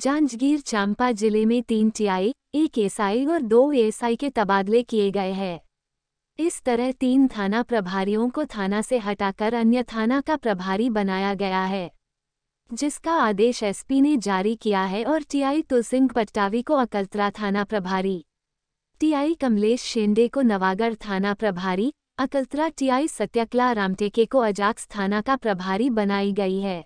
जांजगीर चांपा जिले में तीन टीआई एक एसआई और दो एएसआई के तबादले किए गए हैं इस तरह तीन थाना प्रभारियों को थाना से हटाकर अन्य थाना का प्रभारी बनाया गया है जिसका आदेश एसपी ने जारी किया है और टीआई तुलसिंह पट्टावी को अकलतरा थाना प्रभारी टीआई कमलेश शेंडे को नवागढ़ थाना प्रभारी अकलतरा टीआई सत्यकला रामटेके को अजाक्स थाना का प्रभारी बनाई गई है